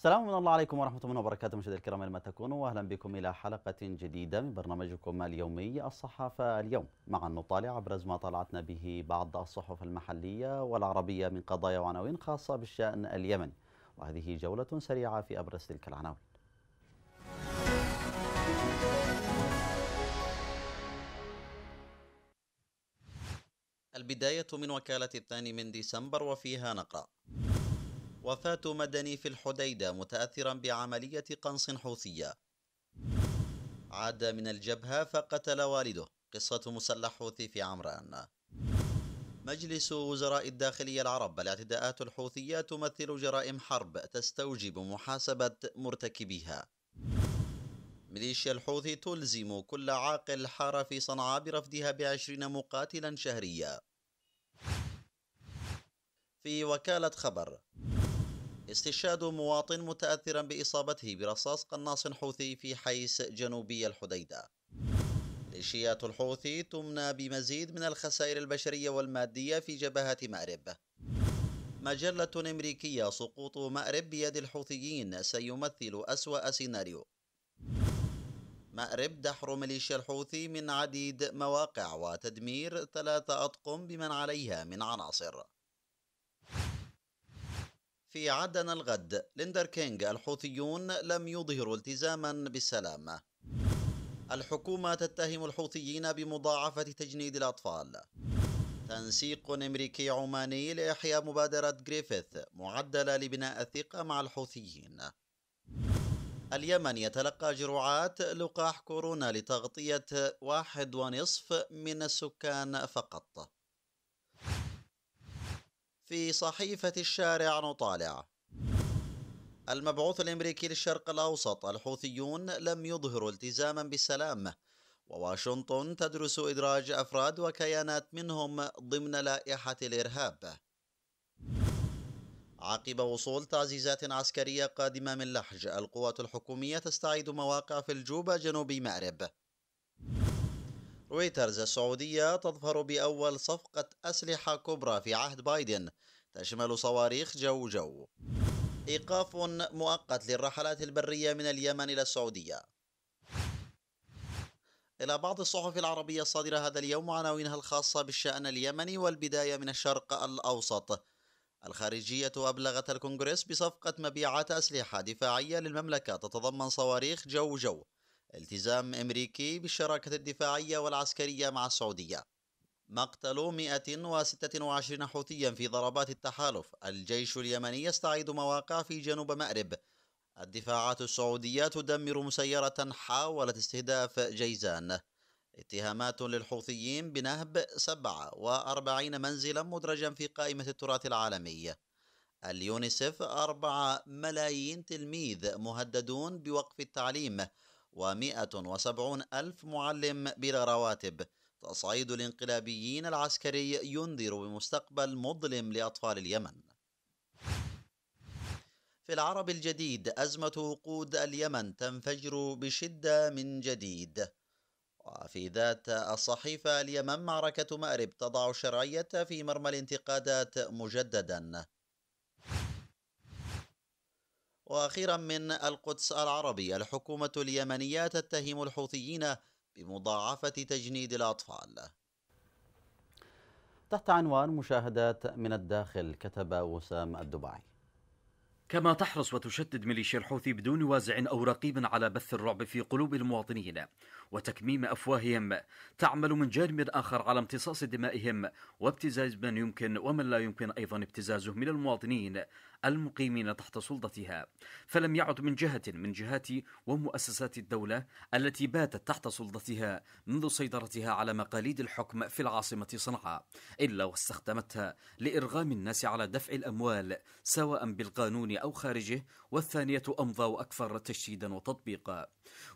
السلام من الله عليكم ورحمة الله وبركاته مشاهدينا الكرام أينما تكونوا وأهلا بكم إلى حلقة جديدة من برنامجكم اليومي الصحافة اليوم معا نطالع أبرز ما طالعتنا به بعض الصحف المحلية والعربية من قضايا وعناوين خاصة بالشأن اليمني وهذه جولة سريعة في أبرز تلك العناوين البداية من وكالة الثاني من ديسمبر وفيها نقرأ وفاة مدني في الحديدة متأثرا بعملية قنص حوثية عاد من الجبهة فقتل والده قصة مسلح حوثي في عمران مجلس وزراء الداخلية العرب الاعتداءات الحوثية تمثل جرائم حرب تستوجب محاسبة مرتكبيها ميليشيا الحوثي تلزم كل عاقل حار في صنعاء برفدها بعشرين مقاتلا شهريا في وكالة خبر استشهاد مواطن متأثرا بإصابته برصاص قناص حوثي في حيس جنوبي الحديدة ميليشيات الحوثي تمنى بمزيد من الخسائر البشرية والمادية في جبهة مأرب مجلة أمريكية سقوط مأرب بيد الحوثيين سيمثل أسوأ سيناريو مأرب دحر ميليشيا الحوثي من عديد مواقع وتدمير ثلاثة أطقم بمن عليها من عناصر في عدن الغد ليندر كينغ الحوثيون لم يظهروا التزاما بالسلام الحكومة تتهم الحوثيين بمضاعفة تجنيد الأطفال تنسيق أمريكي عماني لإحياء مبادرة جريفيث معدلة لبناء الثقة مع الحوثيين اليمن يتلقى جرعات لقاح كورونا لتغطية واحد ونصف من السكان فقط في صحيفة الشارع نطالع المبعوث الامريكي للشرق الاوسط الحوثيون لم يظهروا التزاما بالسلام وواشنطن تدرس ادراج افراد وكيانات منهم ضمن لائحه الارهاب عقب وصول تعزيزات عسكريه قادمه من لحج القوات الحكوميه تستعيد مواقع في الجوبه جنوب مأرب رويترز السعودية تظفر بأول صفقة أسلحة كبرى في عهد بايدن تشمل صواريخ جو جو إيقاف مؤقت للرحلات البرية من اليمن إلى السعودية إلى بعض الصحف العربية الصادرة هذا اليوم عناوينها الخاصة بالشأن اليمني والبداية من الشرق الأوسط الخارجية أبلغت الكونغرس بصفقة مبيعات أسلحة دفاعية للمملكة تتضمن صواريخ جو جو التزام أمريكي بالشراكة الدفاعية والعسكرية مع السعودية مقتل 126 حوثيا في ضربات التحالف الجيش اليمني يستعيد مواقع في جنوب مأرب الدفاعات السعودية تدمر مسيرة حاولت استهداف جيزان اتهامات للحوثيين بنهب 47 منزلا مدرجا في قائمة التراث العالمي اليونيسف 4 ملايين تلميذ مهددون بوقف التعليم و170 ألف معلم بلا رواتب تصعيد الانقلابيين العسكري ينذر بمستقبل مظلم لأطفال اليمن في العرب الجديد أزمة وقود اليمن تنفجر بشدة من جديد وفي ذات الصحيفة اليمن معركة مأرب تضع الشرعية في مرمى الانتقادات مجددا وأخيرا من القدس العربي الحكومة اليمنية تتهم الحوثيين بمضاعفة تجنيد الأطفال تحت عنوان مشاهدات من الداخل كتب وسام الدبعي كما تحرص وتشدد ميليشيا الحوثي بدون وازع أو رقيب على بث الرعب في قلوب المواطنين وتكميم أفواههم تعمل من جانب آخر على امتصاص دمائهم وابتزاز من يمكن ومن لا يمكن أيضا ابتزازه من المواطنين المقيمين تحت سلطتها فلم يعد من جهة من جهات ومؤسسات الدولة التي باتت تحت سلطتها منذ سيطرتها على مقاليد الحكم في العاصمة صنعاء إلا واستخدمتها لإرغام الناس على دفع الأموال سواء بالقانون أو خارجه والثانية أمضى وأكثر تشديدا وتطبيقا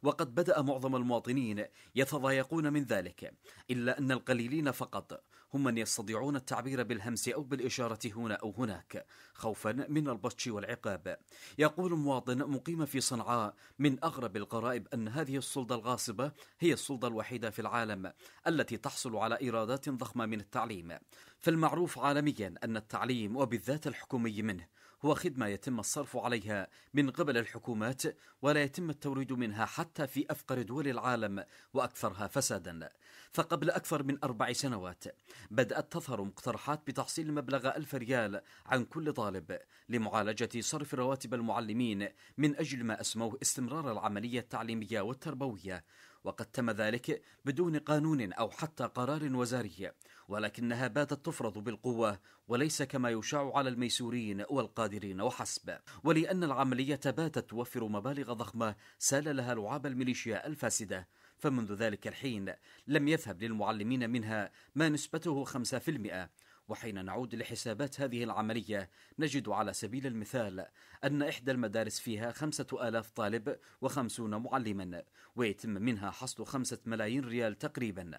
وقد بدأ معظم المواطنين يتضايقون من ذلك إلا أن القليلين فقط هم من يستطيعون التعبير بالهمس أو بالإشارة هنا أو هناك خوفا من البطش والعقاب يقول مواطن مقيم في صنعاء من أغرب القرائب أن هذه السلطة الغاصبة هي السلطة الوحيدة في العالم التي تحصل على إيرادات ضخمة من التعليم فالمعروف عالميا أن التعليم وبالذات الحكومي منه هو خدمة يتم الصرف عليها من قبل الحكومات ولا يتم التوريد منها حتى في أفقر دول العالم وأكثرها فسادا فقبل أكثر من أربع سنوات بدأت تظهر مقترحات بتحصيل مبلغ ألف ريال عن كل طالب لمعالجة صرف رواتب المعلمين من أجل ما أسموه استمرار العملية التعليمية والتربوية وقد تم ذلك بدون قانون أو حتى قرار وزاري ولكنها باتت تفرض بالقوة وليس كما يشاع على الميسورين والقادرين وحسب ولأن العملية باتت توفر مبالغ ضخمة سال لها لعاب الميليشيا الفاسدة فمنذ ذلك الحين لم يذهب للمعلمين منها ما نسبته 5% وحين نعود لحسابات هذه العملية نجد على سبيل المثال أن إحدى المدارس فيها خمسة آلاف طالب وخمسون معلما ويتم منها حصد خمسة ملايين ريال تقريبا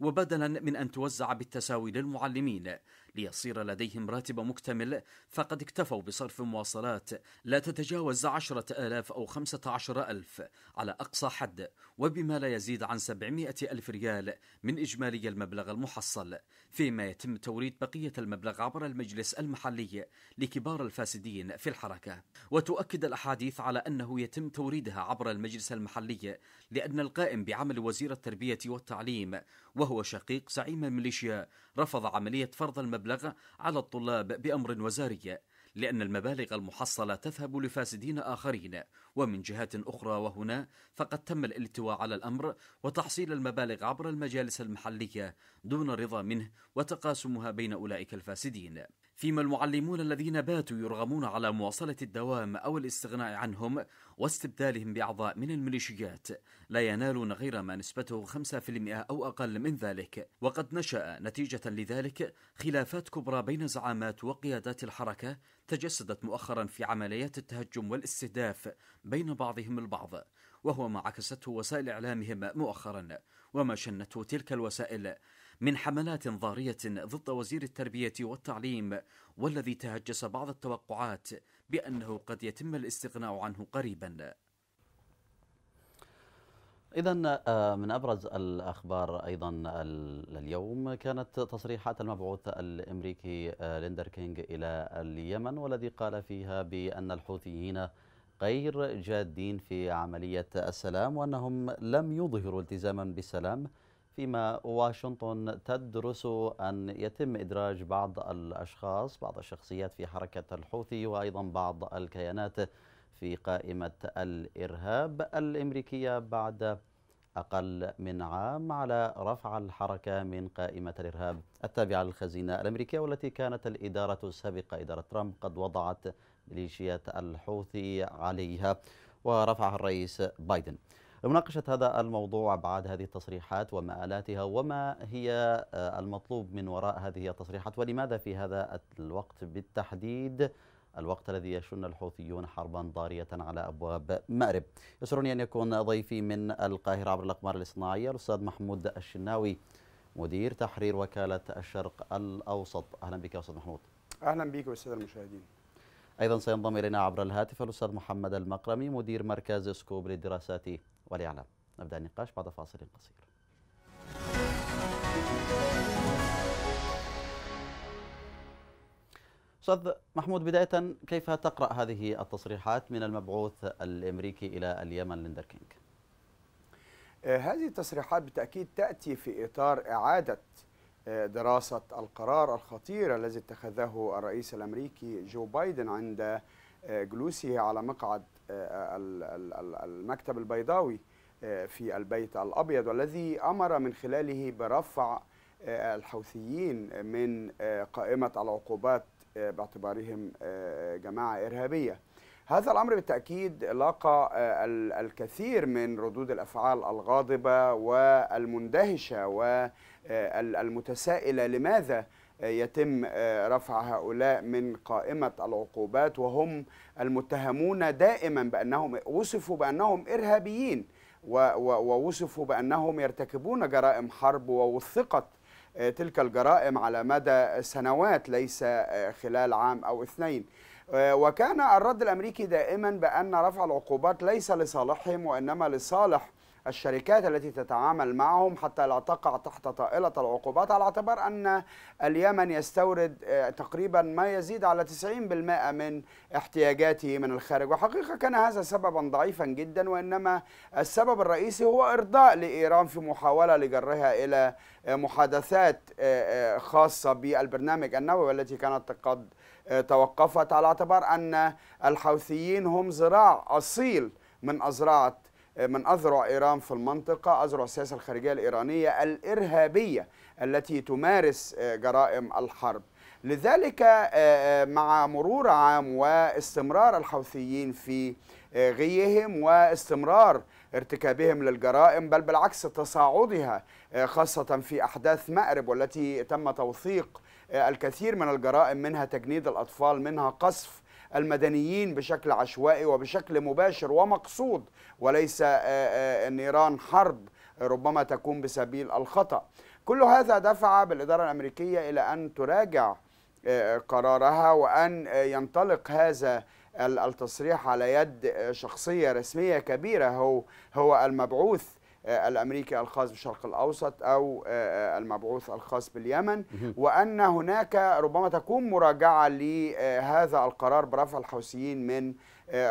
وبدلا من أن توزع بالتساوي للمعلمين ليصير لديهم راتب مكتمل فقد اكتفوا بصرف مواصلات لا تتجاوز عشرة آلاف أو خمسة عشر ألف على أقصى حد وبما لا يزيد عن سبعمائة ألف ريال من إجمالي المبلغ المحصل فيما يتم توريد بقية المبلغ عبر المجلس المحلي لكبار الفاسدين في الحركة وتؤكد الأحاديث على أنه يتم توريدها عبر المجلس المحلي لأن القائم بعمل وزير التربية والتعليم وهو شقيق زعيم الميليشيا رفض عملية فرض المبلغ المبلغ على الطلاب بأمر وزاري لأن المبالغ المحصلة تذهب لفاسدين آخرين ومن جهة أخرى وهنا فقد تم الالتواء على الأمر وتحصيل المبالغ عبر المجالس المحلية دون رضا منه وتقاسمها بين أولئك الفاسدين فيما المعلمون الذين باتوا يرغمون على مواصلة الدوام أو الاستغناء عنهم واستبدالهم بأعضاء من الميليشيات لا ينالون غير ما نسبته 5% أو أقل من ذلك وقد نشأ نتيجة لذلك خلافات كبرى بين زعامات وقيادات الحركة تجسدت مؤخرا في عمليات التهجم والاستهداف بين بعضهم البعض وهو ما عكسته وسائل إعلامهم مؤخرا وما شنته تلك الوسائل من حملات ضارية ضد وزير التربية والتعليم والذي تهجس بعض التوقعات بأنه قد يتم الاستغناء عنه قريبا إذا آه، من أبرز الأخبار أيضا اليوم كانت تصريحات المبعوث الأمريكي آه، ليندر كينج إلى اليمن والذي قال فيها بأن الحوثيين غير جادين في عملية السلام وأنهم لم يظهروا التزاما بالسلام فيما واشنطن تدرس أن يتم إدراج بعض الأشخاص بعض الشخصيات في حركة الحوثي وأيضا بعض الكيانات في قائمة الإرهاب الأمريكية بعد أقل من عام على رفع الحركة من قائمة الإرهاب التابعة للخزينة الأمريكية والتي كانت الإدارة السابقة إدارة ترامب قد وضعت ميليشيات الحوثي عليها ورفعها الرئيس بايدن لمناقشة هذا الموضوع أبعاد هذه التصريحات ومآلاتها وما هي آه، المطلوب من وراء هذه التصريحات ولماذا في هذا الوقت بالتحديد الوقت الذي يشن الحوثيون حربا ضارية على أبواب مأرب يسرني أن يكون ضيفي من القاهرة عبر الأقمار الإصطناعية الأستاذ محمود الشناوي مدير تحرير وكالة الشرق الأوسط أهلا بك يا أستاذ محمود أهلا بك أستاذ المشاهدين أيضا سينضم إلينا عبر الهاتف الأستاذ محمد المقرمي مدير مركز سكوب للدراسات وليعلم نبدأ النقاش بعد فاصل قصير أستاذ محمود بداية كيف تقرأ هذه التصريحات من المبعوث الأمريكي إلى اليمن ليندر كينج؟ آه، هذه التصريحات بالتأكيد تأتي في إطار إعادة آه، دراسة القرار الخطير الذي اتخذه الرئيس الأمريكي جو بايدن عند آه، جلوسه على مقعد آه، المكتب البيضاوي آه، في البيت الأبيض والذي أمر من خلاله برفع آه، الحوثيين من قائمة العقوبات باعتبارهم جماعة إرهابية هذا الأمر بالتأكيد لاقى الكثير من ردود الأفعال الغاضبة والمندهشة والمتسائلة لماذا يتم آه، رفع هؤلاء من قائمة العقوبات وهم المتهمون دائما بأنهم وصفوا بأنهم إرهابيين ووصفوا بأنهم يرتكبون جرائم حرب ووثقت آه، تلك الجرائم على مدى سنوات ليس آه، خلال عام أو اثنين وكان الرد الأمريكي دائما بأن رفع العقوبات ليس لصالحهم وإنما لصالح الشركات التي تتعامل معهم حتى لا تقع تحت طائلة العقوبات على اعتبار أن اليمن يستورد آه، تقريبا ما يزيد على 90% من احتياجاته من الخارج وحقيقة كان هذا سببا ضعيفا جدا وإنما السبب الرئيسي هو إرضاء لإيران في محاولة لجرها إلى محادثات آه، آه، خاصة بالبرنامج النووي والتي كانت قد توقفت على اعتبار أن الحوثيين هم ذراع أصيل من أزراعة من أذرع إيران في المنطقة أذرع السياسة الخارجية الإيرانية الإرهابية التي تمارس آه، جرائم الحرب لذلك آه، آه، مع مرور عام واستمرار الحوثيين في غيهم واستمرار ارتكابهم للجرائم بل بالعكس تصاعدها خاصة في أحداث مأرب والتي تم توثيق الكثير من الجرائم منها تجنيد الأطفال منها قصف المدنيين بشكل عشوائي وبشكل مباشر ومقصود وليس آه، آه، نيران حرب ربما تكون بسبيل الخطأ كل هذا دفع بالإدارة الأمريكية إلى أن تراجع آه، قرارها وأن ينطلق هذا التصريح على يد شخصية رسمية كبيرة هو هو المبعوث آه، الامريكي الخاص بالشرق الاوسط او آه، آه، المبعوث الخاص باليمن وان هناك ربما تكون مراجعه لهذا القرار برفع الحوثيين من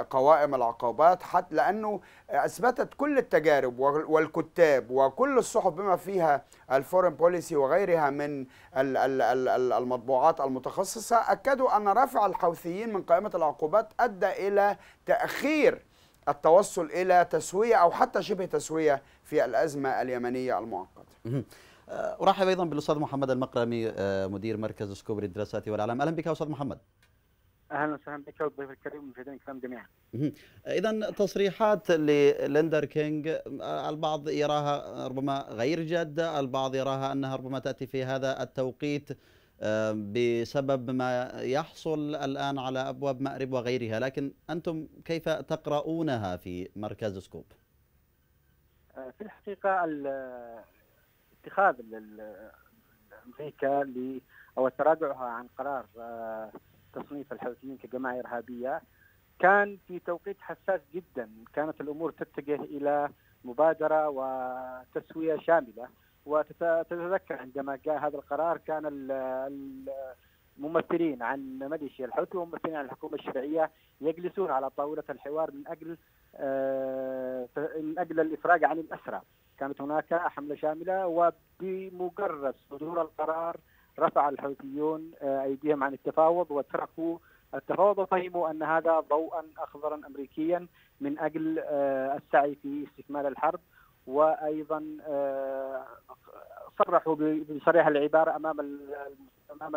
قوائم العقوبات حتى لانه اثبتت كل التجارب والكتاب وكل الصحف بما فيها الفورن بوليسي وغيرها من المطبوعات المتخصصه اكدوا ان رفع الحوثيين من قائمه العقوبات ادى الى تاخير التوصل إلى تسوية أو حتى شبه تسوية في الأزمة اليمنية المعقدة آه، أرحب أيضا بالأستاذ محمد المقرمي آه، مدير مركز سكوبري الدراسات والإعلام أهلا بك يا أستاذ محمد اهلا وسهلا بك والضيف الكريم والمشاهدين الكرام جميعا. آه، اذا تصريحات لليندر كينج البعض يراها ربما غير جاده، البعض يراها انها ربما تاتي في هذا التوقيت بسبب ما يحصل الآن على أبواب مأرب وغيرها لكن أنتم كيف تقرؤونها في مركز سكوب؟ آه، في الحقيقة اتخاذ أمريكا أو تراجعها عن قرار آه، تصنيف الحوثيين كجماعة إرهابية كان في توقيت حساس جدا كانت الأمور تتجه إلى مبادرة وتسوية شاملة وتتذكر عندما جاء هذا القرار كان الممثلين عن مجلس الحوثي وممثلين عن الحكومه الشرعيه يجلسون على طاوله الحوار من اجل آه، من اجل الافراج عن الاسرى كانت هناك حمله شامله وبمجرد صدور القرار رفع الحوثيون آه، ايديهم عن التفاوض وتركوا التفاوض وفهموا ان هذا ضوءا اخضرا امريكيا من اجل آه، السعي في استكمال الحرب وايضا آه، صرحوا بصريح العباره امام امام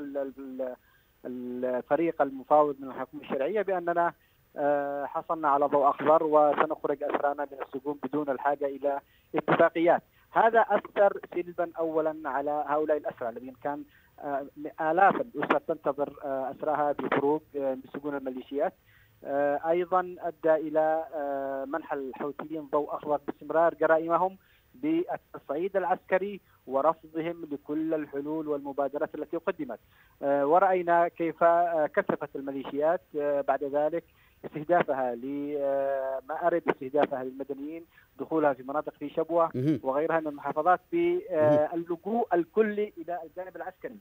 الفريق المفاوض من الحكومه الشرعيه باننا آه، حصلنا على ضوء اخضر وسنخرج اسرانا من السجون بدون الحاجه الى اتفاقيات، هذا اثر سلبا اولا على هؤلاء الاسرى الذين كان آه، الاف الاسر تنتظر اسراها بخروج من سجون الميليشيات آه، ايضا ادى الى آه، منح الحوثيين ضوء اخضر باستمرار جرائمهم بالتصعيد العسكري ورفضهم لكل الحلول والمبادرات التي قدمت آه، ورأينا كيف كثفت الميليشيات بعد ذلك استهدافها لمأرب استهدافها للمدنيين دخولها في مناطق في شبوة وغيرها من المحافظات باللجوء آه، الكلي إلى الجانب العسكري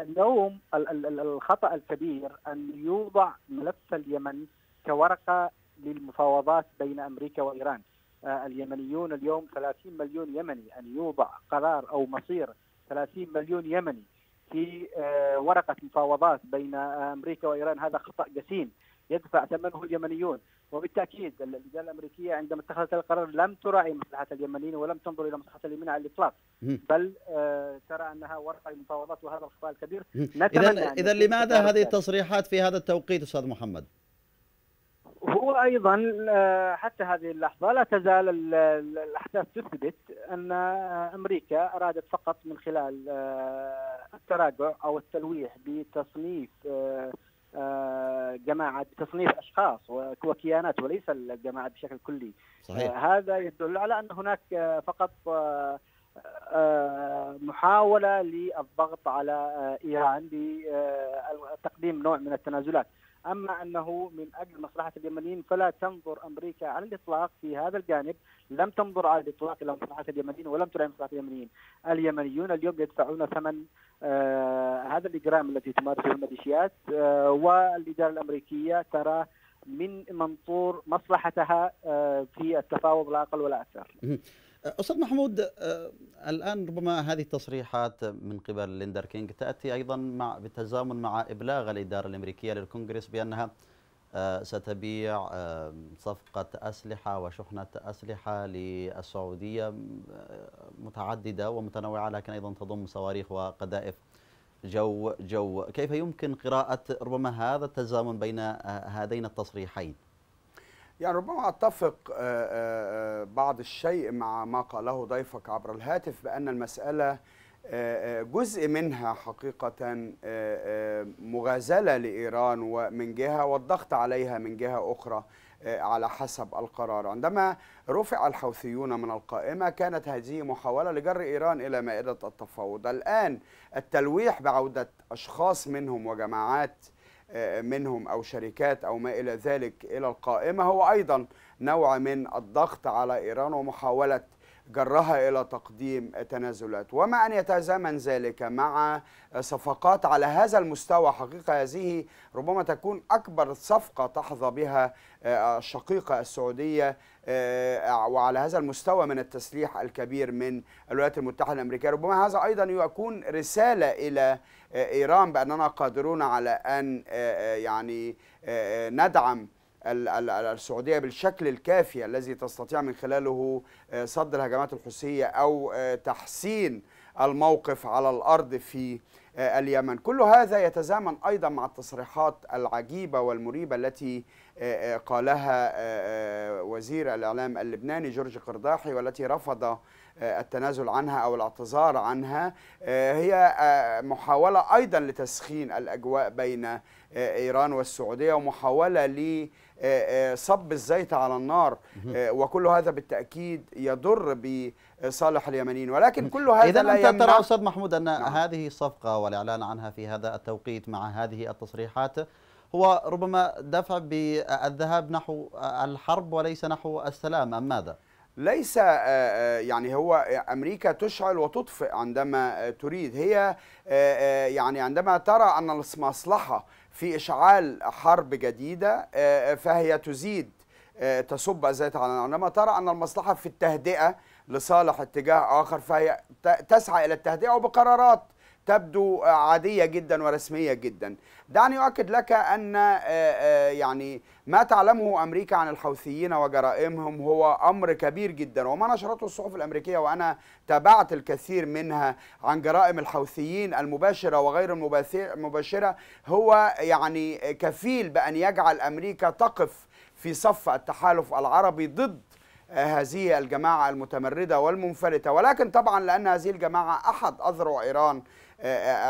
اليوم الخطأ الكبير أن يوضع ملف اليمن كورقة للمفاوضات بين أمريكا وإيران آه، اليمنيون اليوم 30 مليون يمني أن يوضع قرار أو مصير 30 مليون يمني في آه، ورقة مفاوضات بين أمريكا وإيران هذا خطأ جسيم يدفع ثمنه اليمنيون وبالتاكيد الاداره الامريكيه عندما اتخذت القرار لم تراعي مصلحه اليمنيين ولم تنظر الى مصلحه اليمن على الاطلاق بل آه، ترى انها ورقه للمفاوضات وهذا الخطا الكبير اذا اذا لماذا هذه التصريحات في هذا التوقيت استاذ محمد؟ هو ايضا آه، حتى هذه اللحظه لا تزال الاحداث تثبت ان آه، امريكا ارادت فقط من خلال التراجع او التلويح بتصنيف آه، جماعه بتصنيف اشخاص وكيانات وليس الجماعه بشكل كلي صحيح. آه، هذا يدل على ان هناك آه، فقط محاوله للضغط على ايران بتقديم نوع من التنازلات أما أنه من أجل مصلحة اليمنيين فلا تنظر أمريكا على الإطلاق في هذا الجانب لم تنظر على الإطلاق إلى مصلحة اليمنيين ولم تراعي مصلحة اليمنيين اليمنيون اليوم يدفعون ثمن آه هذا الإجرام التي تمارسه الميليشيات آه والإدارة الأمريكية ترى من منظور مصلحتها آه في التفاوض لا أقل ولا أكثر استاذ محمود آه، الان ربما هذه التصريحات من قبل ليندر كينج تاتي ايضا مع بالتزامن مع ابلاغ الاداره الامريكيه للكونغرس بانها آه، ستبيع صفقه اسلحه وشحنه اسلحه للسعوديه متعدده ومتنوعه لكن ايضا تضم صواريخ وقذائف جو جو كيف يمكن قراءه ربما هذا التزامن بين آه، هذين التصريحين؟ يعني ربما أتفق آه، آه، آه، بعض الشيء مع ما قاله ضيفك عبر الهاتف بأن المسألة جزء منها حقيقة مغازلة لإيران ومن جهة والضغط عليها من جهة أخرى على حسب القرار عندما رفع الحوثيون من القائمة كانت هذه محاولة لجر إيران إلى مائدة التفاوض الآن التلويح بعودة أشخاص منهم وجماعات منهم أو شركات أو ما إلى ذلك إلى القائمة هو أيضا نوع من الضغط على إيران ومحاولة جرها إلى تقديم تنازلات ومع أن يتزامن ذلك مع صفقات على هذا المستوى حقيقة هذه ربما تكون أكبر صفقة تحظى بها آه، الشقيقة السعودية آه، آه، وعلى هذا المستوى من التسليح الكبير من الولايات المتحدة الأمريكية ربما هذا أيضا يكون رسالة إلى إيران بأننا قادرون على أن يعني ندعم السعودية بالشكل الكافي الذي تستطيع من خلاله آه، صد الهجمات الحوثية أو آه، تحسين الموقف على الأرض في آه، اليمن كل هذا يتزامن أيضا مع التصريحات العجيبة والمريبة التي قالها وزير الإعلام اللبناني جورج قرداحي والتي رفض التنازل عنها أو الاعتذار عنها هي محاولة أيضا لتسخين الأجواء بين إيران والسعودية ومحاولة لتسخين آه، آه، صب الزيت على النار آه، وكل هذا بالتاكيد يضر بصالح اليمنيين ولكن كل هذا إذا انت ترى استاذ محمود ان نعم. هذه الصفقه والاعلان عنها في هذا التوقيت مع هذه التصريحات هو ربما دفع بالذهاب نحو الحرب وليس نحو السلام ام ماذا؟ ليس يعني هو امريكا تشعل وتطفئ عندما تريد هي يعني عندما ترى ان المصلحه في إشعال حرب جديدة آه، آه، فهي تزيد آه، تصب أزيت على إنما ترى أن المصلحة في التهدئة لصالح اتجاه آخر فهي تسعى إلى التهدئة وبقرارات تبدو عادية جدا ورسمية جدا دعني أؤكد لك أن آه، آه، يعني ما تعلمه أمريكا عن الحوثيين وجرائمهم هو أمر كبير جدا وما نشرته الصحف الأمريكية وأنا تابعت الكثير منها عن جرائم الحوثيين المباشرة وغير المباشرة هو يعني كفيل بأن يجعل أمريكا تقف في صف التحالف العربي ضد آه، هذه الجماعة المتمردة والمنفلتة ولكن طبعا لأن هذه الجماعة أحد أذرع إيران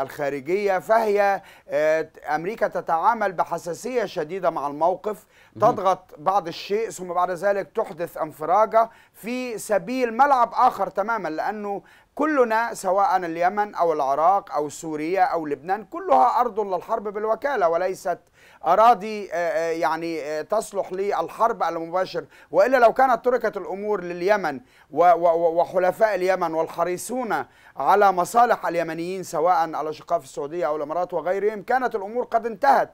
الخارجية فهي آه، أمريكا تتعامل بحساسية شديدة مع الموقف تضغط بعض الشيء ثم بعد ذلك تحدث انفراجة في سبيل ملعب آخر تماما لأنه كلنا سواء اليمن أو العراق أو سوريا أو لبنان كلها أرض للحرب بالوكالة وليست اراضي آه، آه، يعني آه، تصلح للحرب المباشر والا لو كانت تركت الامور لليمن وحلفاء اليمن والحريصون على مصالح اليمنيين سواء الاشقاء في السعوديه او الامارات وغيرهم كانت الامور قد انتهت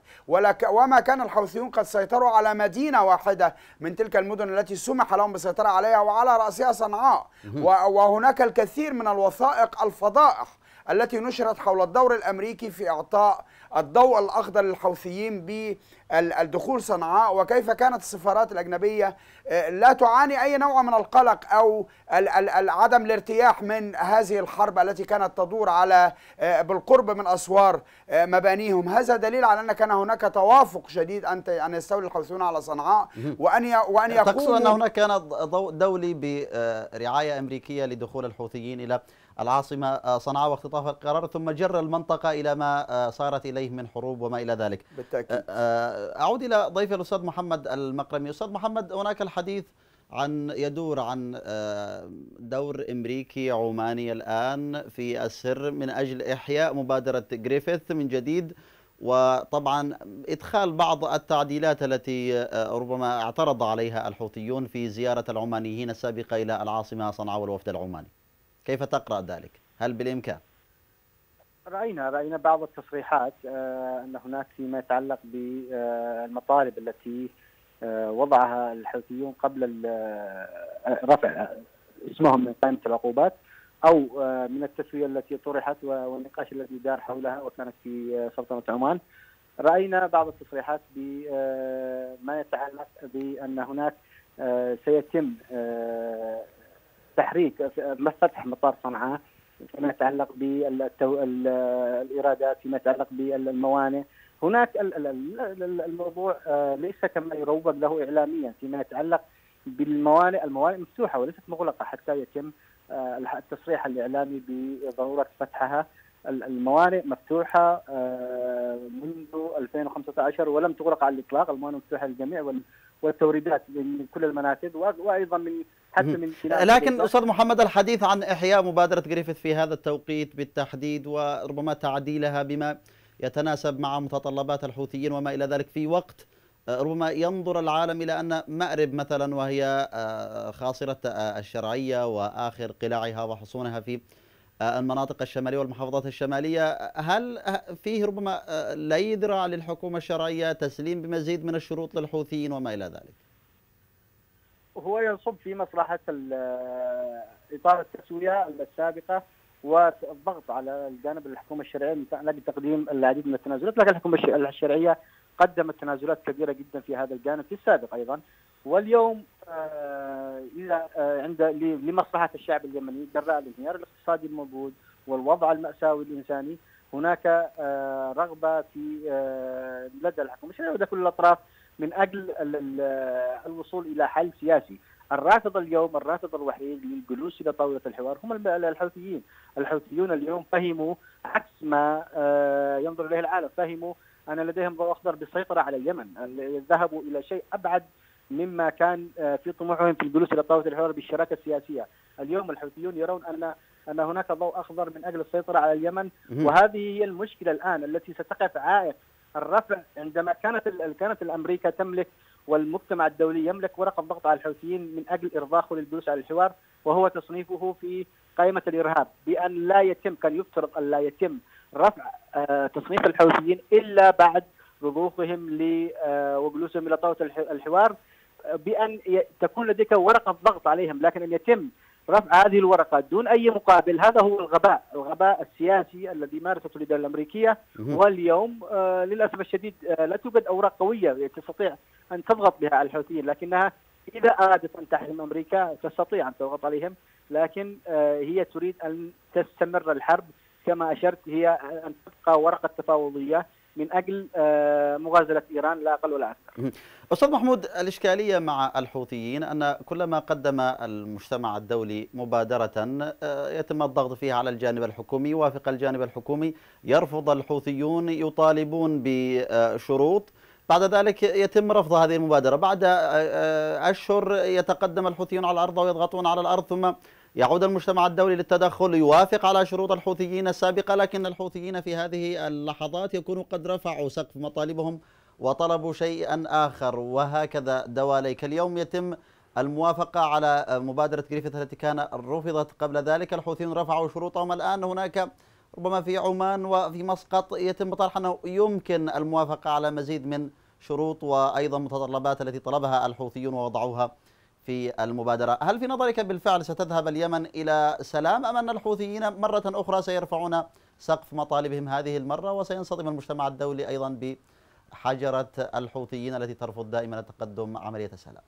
وما كان الحوثيون قد سيطروا على مدينه واحده من تلك المدن التي سمح لهم بالسيطره عليها وعلى راسها صنعاء وهناك الكثير من الوثائق الفضائح التي نشرت حول الدور الأمريكي في إعطاء الضوء الأخضر للحوثيين بالدخول صنعاء وكيف كانت السفارات الأجنبية آه، لا تعاني أي نوع من القلق أو عدم الارتياح من هذه الحرب التي كانت تدور على آه، بالقرب من أسوار آه، مبانيهم هذا دليل على أن كان هناك توافق شديد أن أن يستولي الحوثيون على صنعاء وأن وأن يقوموا تقصد أن هناك كان ضوء دولي برعاية أمريكية لدخول الحوثيين إلى العاصمة آه، صنعاء واختطاف القرار ثم جر المنطقة إلى ما آه، صارت إليه من حروب وما إلى ذلك بالتأكيد آه، أعود إلى ضيف الأستاذ محمد المقرمي أستاذ محمد هناك الحديث عن يدور عن دور امريكي عماني الان في السر من اجل احياء مبادره جريفيث من جديد وطبعا ادخال بعض التعديلات التي ربما اعترض عليها الحوثيون في زياره العمانيين السابقه الى العاصمه صنعاء والوفد العماني. كيف تقرأ ذلك؟ هل بالإمكان؟ رأينا رأينا بعض التصريحات آه، أن هناك فيما يتعلق بالمطالب آه، التي آه، وضعها الحوثيون قبل رفع اسمهم من قائمة العقوبات أو من التسوية التي طرحت والنقاش الذي دار حولها وكانت في سلطنة عمان رأينا بعض التصريحات بما يتعلق بأن هناك سيتم تحريك ما فتح مطار صنعاء فيما يتعلق بالايرادات فيما يتعلق بالموانئ هناك الموضوع آه، ليس كما يروج له اعلاميا فيما يتعلق بالموانئ الموانئ مفتوحه وليست مغلقه حتى يتم آه، التصريح الاعلامي بضروره فتحها الموانئ مفتوحه آه، منذ 2015 ولم تغلق على الاطلاق الموانئ مفتوحه للجميع والتوريدات من كل المنافذ وايضا من حتى من لكن استاذ محمد الحديث عن احياء مبادره جريفيث في هذا التوقيت بالتحديد وربما تعديلها بما يتناسب مع متطلبات الحوثيين وما الى ذلك في وقت آه، ربما ينظر العالم الى ان مأرب مثلا وهي آه، خاصره آه، الشرعيه واخر قلاعها وحصونها في آه، المناطق الشمالية والمحافظات الشمالية هل فيه ربما آه، لا ذراع للحكومة الشرعية تسليم بمزيد من الشروط للحوثيين وما إلى ذلك هو يصب في مصلحة آه، إطار التسوية السابقة والضغط على الجانب الحكومه الشرعيه المتعلق بتقديم العديد من التنازلات لكن الحكومه الشرعيه قدمت تنازلات كبيره جدا في هذا الجانب في السابق ايضا واليوم آه، اذا آه، عند لمصلحه الشعب اليمني جراء الانهيار الاقتصادي الموجود والوضع الماساوي الانساني هناك آه، رغبه في لدى الحكومه الشرعيه ولدى كل الاطراف من اجل الوصول الى حل سياسي الرافض اليوم الرافض الوحيد للجلوس الى طاوله الحوار هم الحوثيين، الحوثيون اليوم فهموا عكس ما آه، ينظر اليه العالم، فهموا ان لديهم ضوء اخضر بالسيطره على اليمن، ذهبوا الى شيء ابعد مما كان آه، في طموحهم في الجلوس الى طاوله الحوار بالشراكه السياسيه، اليوم الحوثيون يرون ان ان هناك ضوء اخضر من اجل السيطره على اليمن وهذه هي المشكله الان التي ستقف عائق الرفع عندما كانت كانت الامريكا تملك والمجتمع الدولي يملك ورقة ضغط على الحوثيين من أجل إرضاخه للجلوس على الحوار وهو تصنيفه في قائمة الإرهاب بأن لا يتم كان يفترض أن لا يتم رفع آه، تصنيف الحوثيين إلا بعد رضوخهم آه، وجلوسهم إلى طاولة الحوار آه، بأن تكون لديك ورقة ضغط عليهم لكن أن يتم رفع هذه الورقة دون أي مقابل هذا هو الغباء الغباء السياسي الذي مارسته الإدارة الأمريكية واليوم آه، للأسف الشديد آه، لا توجد أوراق قوية تستطيع أن تضغط بها على الحوثيين لكنها إذا أرادت أن تحرم أمريكا تستطيع أن تضغط عليهم لكن آه، هي تريد أن تستمر الحرب كما أشرت هي أن تبقى ورقة تفاوضية من اجل آه، مغازله ايران لا اقل ولا اكثر. استاذ محمود الاشكاليه مع الحوثيين ان كلما قدم المجتمع الدولي مبادره آه، يتم الضغط فيها على الجانب الحكومي، يوافق الجانب الحكومي، يرفض الحوثيون يطالبون بشروط بعد ذلك يتم رفض هذه المبادرة بعد آه، أشهر يتقدم الحوثيون على الأرض ويضغطون على الأرض ثم يعود المجتمع الدولي للتدخل يوافق على شروط الحوثيين السابقة لكن الحوثيين في هذه اللحظات يكونوا قد رفعوا سقف مطالبهم وطلبوا شيئا آخر وهكذا دواليك اليوم يتم الموافقة على مبادرة جريفيث التي كان رفضت قبل ذلك الحوثيون رفعوا شروطهم الآن هناك ربما في عمان وفي مسقط يتم طرح أنه يمكن الموافقة على مزيد من شروط وأيضا متطلبات التي طلبها الحوثيون ووضعوها في المبادرة هل في نظرك بالفعل ستذهب اليمن إلى سلام أم أن الحوثيين مرة أخرى سيرفعون سقف مطالبهم هذه المرة وسينصدم المجتمع الدولي أيضا بحجرة الحوثيين التي ترفض دائما تقدم عملية السلام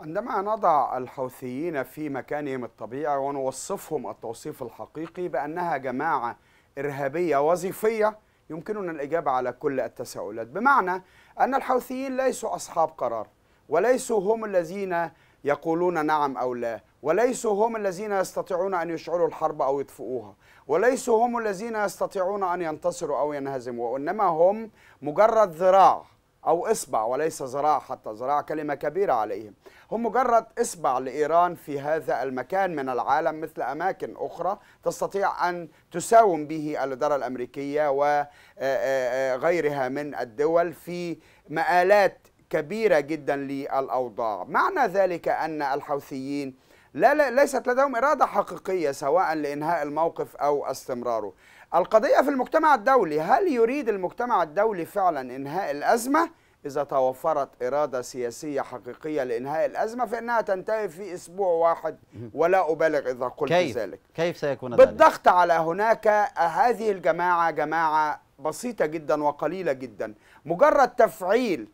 عندما نضع الحوثيين في مكانهم الطبيعي ونوصفهم التوصيف الحقيقي بأنها جماعة إرهابية وظيفية يمكننا الإجابة على كل التساؤلات بمعنى أن الحوثيين ليسوا أصحاب قرار وليسوا هم الذين يقولون نعم أو لا وليسوا هم الذين يستطيعون أن يشعلوا الحرب أو يطفئوها وليسوا هم الذين يستطيعون أن ينتصروا أو ينهزموا وإنما هم مجرد ذراع أو إصبع وليس ذراع حتى ذراع كلمة كبيرة عليهم هم مجرد إصبع لإيران في هذا المكان من العالم مثل أماكن أخرى تستطيع أن تساوم به الإدارة الأمريكية وغيرها من الدول في مآلات كبيرة جدا للأوضاع معنى ذلك أن الحوثيين لا, ليست لديهم إرادة حقيقية سواء لإنهاء الموقف أو استمراره القضية في المجتمع الدولي هل يريد المجتمع الدولي فعلا إنهاء الأزمة؟ إذا توفرت إرادة سياسية حقيقية لإنهاء الأزمة فإنها تنتهي في أسبوع واحد ولا أبالغ إذا قلت كيف؟ ذلك كيف سيكون ذلك؟ بالضغط على هناك هذه الجماعة جماعة بسيطة جدا وقليلة جدا مجرد تفعيل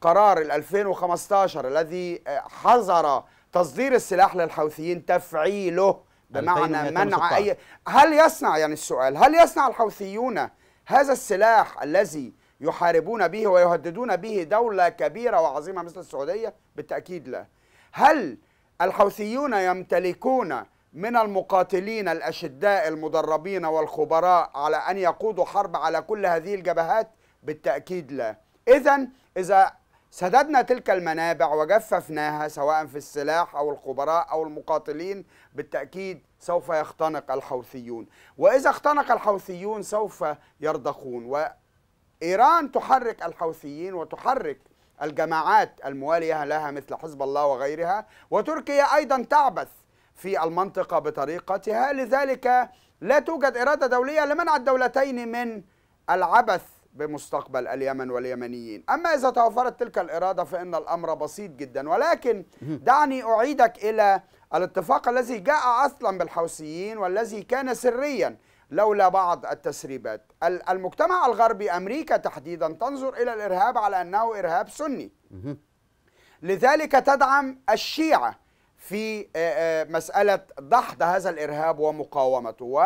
قرار ال 2015 الذي آه، حظر تصدير السلاح للحوثيين تفعيله بمعنى منع اي هل يصنع يعني السؤال هل يصنع الحوثيون هذا السلاح الذي يحاربون به ويهددون به دولة كبيرة وعظيمة مثل السعودية بالتأكيد لا هل الحوثيون يمتلكون من المقاتلين الأشداء المدربين والخبراء على أن يقودوا حرب على كل هذه الجبهات بالتأكيد لا إذا إذا سددنا تلك المنابع وجففناها سواء في السلاح أو الخبراء أو المقاتلين بالتأكيد سوف يختنق الحوثيون وإذا اختنق الحوثيون سوف يرضخون وإيران تحرك الحوثيين وتحرك الجماعات الموالية لها مثل حزب الله وغيرها وتركيا أيضا تعبث في المنطقة بطريقتها لذلك لا توجد إرادة دولية لمنع الدولتين من العبث بمستقبل اليمن واليمنيين أما إذا توفرت تلك الإرادة فإن الأمر بسيط جدا ولكن دعني أعيدك إلى الاتفاق الذي جاء أصلا بالحوثيين والذي كان سريا لولا بعض التسريبات المجتمع الغربي أمريكا تحديدا تنظر إلى الإرهاب على أنه إرهاب سني لذلك تدعم الشيعة في مسألة دحض هذا الإرهاب ومقاومته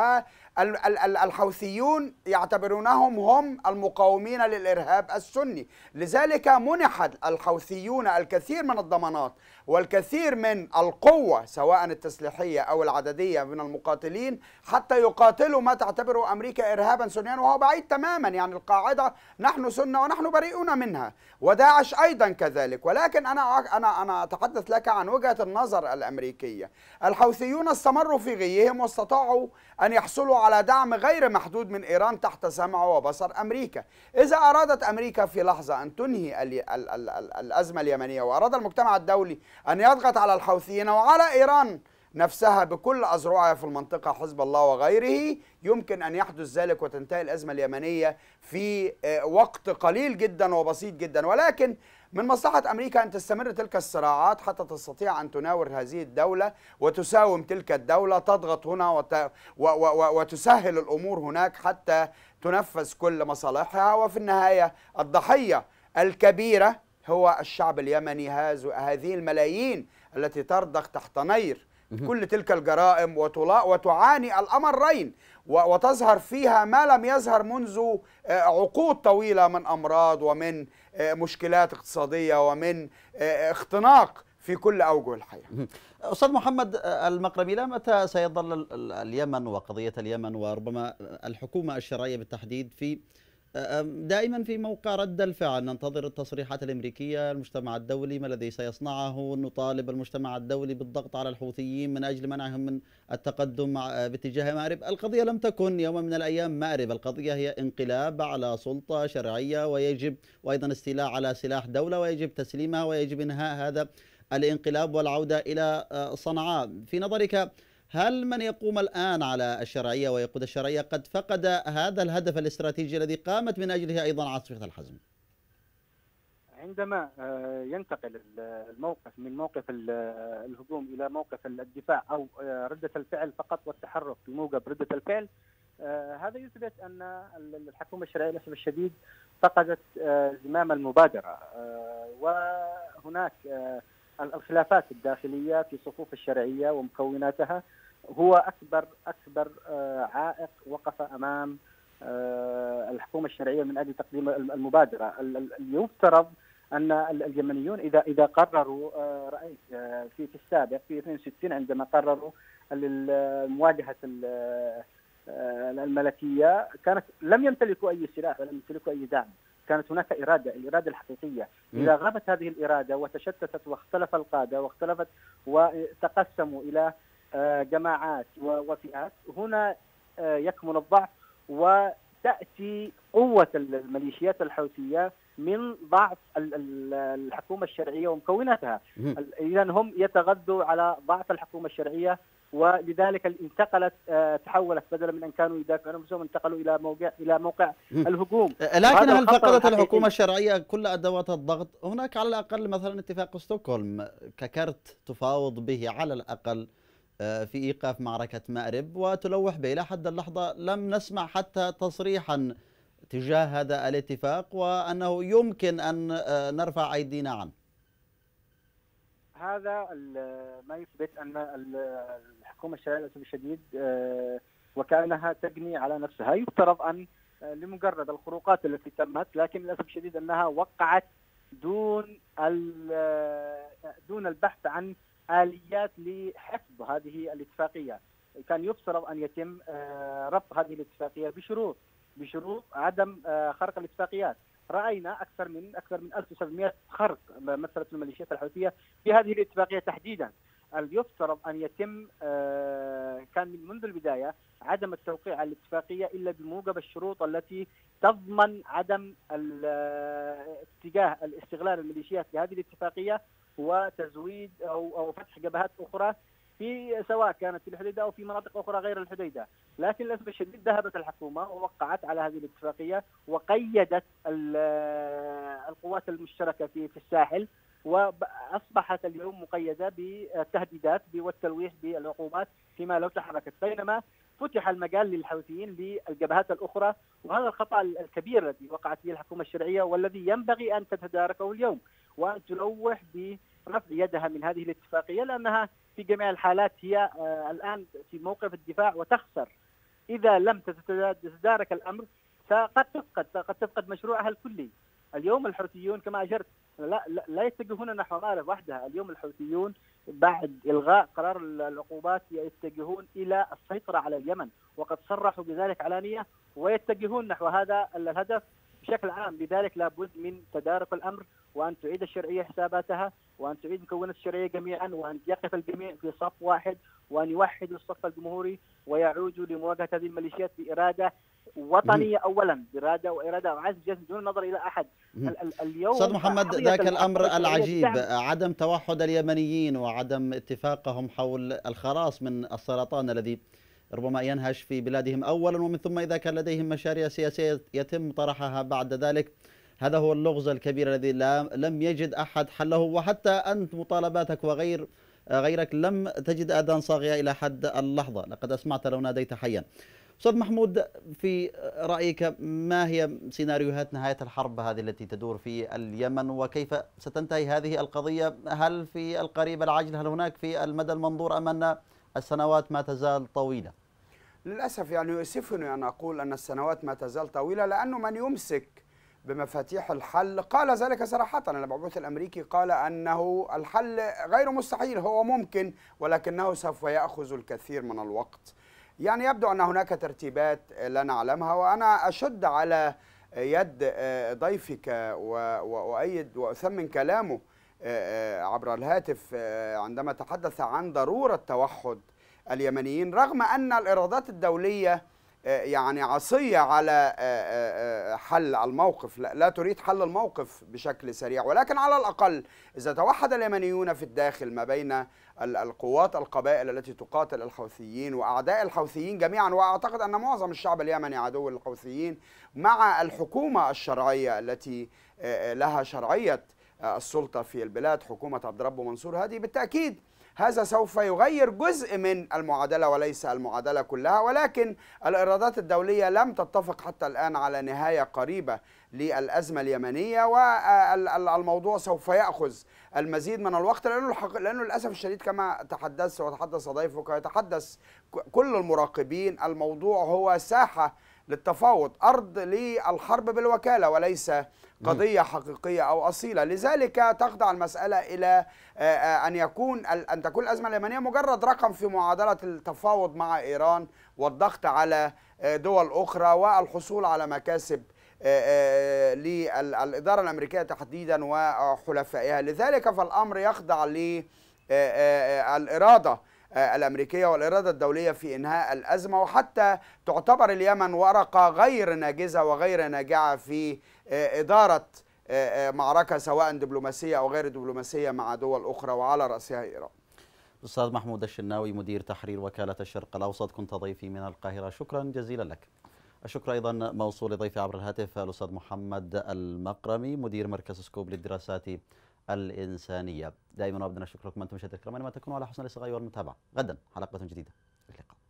الحوثيون يعتبرونهم هم المقاومين للإرهاب السني لذلك منح الحوثيون الكثير من الضمانات والكثير من القوة سواء التسليحية أو العددية من المقاتلين حتى يقاتلوا ما تعتبره أمريكا إرهابا سنيا وهو بعيد تماما يعني القاعدة نحن سنة ونحن بريئون منها وداعش أيضا كذلك ولكن أنا أنا أنا أتحدث لك عن وجهة النظر الأمريكية الحوثيون استمروا في غيهم واستطاعوا أن يحصلوا على دعم غير محدود من إيران تحت سمع وبصر أمريكا إذا أرادت أمريكا في لحظة أن تنهي الأزمة اليمنية وأراد المجتمع الدولي أن يضغط على الحوثيين وعلى إيران نفسها بكل أذرعها في المنطقة حزب الله وغيره يمكن أن يحدث ذلك وتنتهي الأزمة اليمنية في آه، وقت قليل جدا وبسيط جدا ولكن من مصلحة أمريكا أن تستمر تلك الصراعات حتى تستطيع أن تناور هذه الدولة وتساوم تلك الدولة تضغط هنا وت... و... و... وتسهل الأمور هناك حتى تنفذ كل مصالحها وفي النهاية الضحية الكبيرة هو الشعب اليمني هذه الملايين التي ترضخ تحت نير كل تلك الجرائم وتلا وتعاني الأمرين وتظهر فيها ما لم يظهر منذ آه، عقود طويلة من أمراض ومن آه، مشكلات اقتصادية ومن آه، اختناق في كل أوجه الحياة أستاذ محمد المقربي إلى متى سيظل اليمن وقضية اليمن وربما الحكومة الشرعية بالتحديد في دائما في موقع رد الفعل ننتظر التصريحات الامريكيه المجتمع الدولي ما الذي سيصنعه نطالب المجتمع الدولي بالضغط على الحوثيين من اجل منعهم من التقدم باتجاه مأرب القضيه لم تكن يوم من الايام مأرب القضيه هي انقلاب على سلطه شرعيه ويجب وايضا استيلاء على سلاح دوله ويجب تسليمها ويجب انهاء هذا الانقلاب والعوده الى آه، صنعاء في نظرك هل من يقوم الآن على الشرعية ويقود الشرعية قد فقد هذا الهدف الاستراتيجي الذي قامت من أجله أيضا عاصفة الحزم؟ عندما آه، ينتقل الموقف من موقف الهجوم الى موقف الدفاع او آه، رده الفعل فقط والتحرك في موقف رده الفعل آه، هذا يثبت ان الحكومه الشرعيه للاسف الشديد فقدت زمام المبادره وهناك الخلافات الداخليه في صفوف الشرعيه ومكوناتها هو اكبر اكبر آه، عائق وقف امام آه، الحكومه الشرعيه من اجل تقديم المبادره يفترض ان اليمنيون اذا اذا قرروا آه، رئيس في في السابق في 62 عندما قرروا مواجهه الملكيه كانت لم يمتلكوا اي سلاح ولم يمتلكوا اي دعم كانت هناك اراده الاراده الحقيقيه اذا غابت هذه الاراده وتشتتت واختلف القاده واختلفت وتقسموا الى آه، جماعات وفئات هنا آه، يكمن الضعف وتأتي قوة الميليشيات الحوثية من ضعف الحكومة الشرعية ومكوناتها إذا هم يتغذوا على ضعف الحكومة الشرعية ولذلك انتقلت آه، تحولت بدلا من ان كانوا يدافعون انفسهم انتقلوا الى موقع الى موقع الهجوم لكن هل فقدت الحكومه الشرعيه كل ادوات الضغط؟ هناك على الاقل مثلا اتفاق ستوكهولم ككرت تفاوض به على الاقل آه، في إيقاف معركة مأرب وتلوح إلى حد اللحظة لم نسمع حتى تصريحا تجاه هذا الاتفاق وأنه يمكن أن آه، نرفع أيدينا عنه هذا ما يثبت أن الحكومة الشرعية للأسف الشديد آه، وكأنها تجني على نفسها يفترض أن لمجرد الخروقات التي تمت لكن للأسف الشديد أنها وقعت دون دون البحث عن اليات لحفظ هذه الاتفاقيه كان يفترض ان يتم آه، ربط هذه الاتفاقيه بشروط بشروط عدم آه، خرق الاتفاقيات راينا اكثر من اكثر من 1700 خرق مثلت الميليشيات الحوثيه في هذه الاتفاقيه تحديدا يفترض ان يتم آه، كان منذ البدايه عدم التوقيع على الاتفاقيه الا بموجب الشروط التي تضمن عدم اتجاه الاستغلال الميليشيات لهذه الاتفاقيه وتزويد او او فتح جبهات اخرى في سواء كانت في الحديده او في مناطق اخرى غير الحديده، لكن للاسف الشديد ذهبت الحكومه ووقعت على هذه الاتفاقيه وقيدت القوات المشتركه في في الساحل واصبحت اليوم مقيده بالتهديدات والتلويح بالعقوبات فيما لو تحركت بينما فتح المجال للحوثيين للجبهات الاخرى وهذا الخطا الكبير الذي وقعت فيه الحكومه الشرعيه والذي ينبغي ان تتداركه اليوم وان تلوح برفع يدها من هذه الاتفاقيه لانها في جميع الحالات هي آه، الان في موقف الدفاع وتخسر اذا لم تتدارك الامر فقد تفقد قد تفقد مشروعها الكلي اليوم الحوثيون كما اشرت لا لا, لا يتجهون نحو مارب وحدها اليوم الحوثيون بعد الغاء قرار العقوبات يتجهون الى السيطره على اليمن وقد صرحوا بذلك علانيه ويتجهون نحو هذا الهدف بشكل عام لذلك لابد من تدارك الامر وان تعيد الشرعيه حساباتها وان تعيد مكونات الشرعيه جميعا وان يقف الجميع في صف واحد وأن يوحدوا الصف الجمهوري ويعودوا لمواجهة هذه الميليشيات بإرادة وطنيه اولا باراده واراده وعز جسد دون النظر الى احد اليوم استاذ محمد ذاك الامر العجيب عدم توحد اليمنيين وعدم اتفاقهم حول الخلاص من السرطان الذي ربما ينهش في بلادهم اولا ومن ثم اذا كان لديهم مشاريع سياسيه يتم طرحها بعد ذلك هذا هو اللغز الكبير الذي لا لم يجد احد حله وحتى انت مطالباتك وغير غيرك لم تجد آذان صاغية إلى حد اللحظة لقد أسمعت لو ناديت حيا أستاذ محمود في رأيك ما هي سيناريوهات نهاية الحرب هذه التي تدور في اليمن وكيف ستنتهي هذه القضية هل في القريب العاجل هل هناك في المدى المنظور أم أن السنوات ما تزال طويلة؟ للأسف يعني يؤسفني أن أقول أن السنوات ما تزال طويلة لأنه من يمسك بمفاتيح الحل قال ذلك صراحة المبعوث الأمريكي قال أنه الحل غير مستحيل هو ممكن ولكنه سوف يأخذ الكثير من الوقت يعني يبدو أن هناك ترتيبات لا نعلمها وأنا أشد على يد آه، ضيفك وأؤيد وأثمن كلامه آه، آه، عبر الهاتف عندما تحدث عن ضرورة توحد اليمنيين رغم أن الإرادات الدولية يعني عصية على آه، آه، آه، حل الموقف لا تريد حل الموقف بشكل سريع ولكن على الأقل إذا توحد اليمنيون في الداخل ما بين القوات القبائل التي تقاتل الحوثيين وأعداء الحوثيين جميعا وأعتقد أن معظم الشعب اليمني عدو الحوثيين مع الحكومة الشرعية التي لها شرعية السلطة في البلاد حكومة عبد ربه منصور هذه بالتأكيد هذا سوف يغير جزء من المعادلة وليس المعادلة كلها ولكن الإيرادات الدولية لم تتفق حتى الآن على نهاية قريبة للأزمة اليمنية والموضوع سوف يأخذ المزيد من الوقت لأنه, لأنه للأسف الشديد كما تحدثت وتحدث ضيفك ويتحدث كل المراقبين الموضوع هو ساحة للتفاوض أرض للحرب بالوكالة وليس قضية حقيقية أو أصيلة لذلك تخضع المسألة إلى آه، آه، أن يكون أن تكون الأزمة اليمنية مجرد رقم في معادلة التفاوض مع إيران والضغط على آه، دول أخرى والحصول على مكاسب للإدارة الأمريكية تحديدا وحلفائها لذلك فالأمر يخضع للإرادة آه، الأمريكية والإرادة الدولية في إنهاء الأزمة وحتى تعتبر اليمن ورقة غير ناجزة وغير ناجعة في آه، إدارة آه، معركة سواء دبلوماسية أو غير دبلوماسية مع دول أخرى وعلى رأسها إيران الأستاذ محمود الشناوي مدير تحرير وكالة الشرق الأوسط كنت ضيفي من القاهرة شكرا جزيلا لك الشكر أيضا موصول لضيفي عبر الهاتف الأستاذ محمد المقرمي مدير مركز سكوب للدراسات الإنسانية دائما وابدا أشكركم أنتم مشاهدي الكرام أينما تكونوا على حسن الاستغاثة والمتابعة غدا حلقة جديدة اللقاء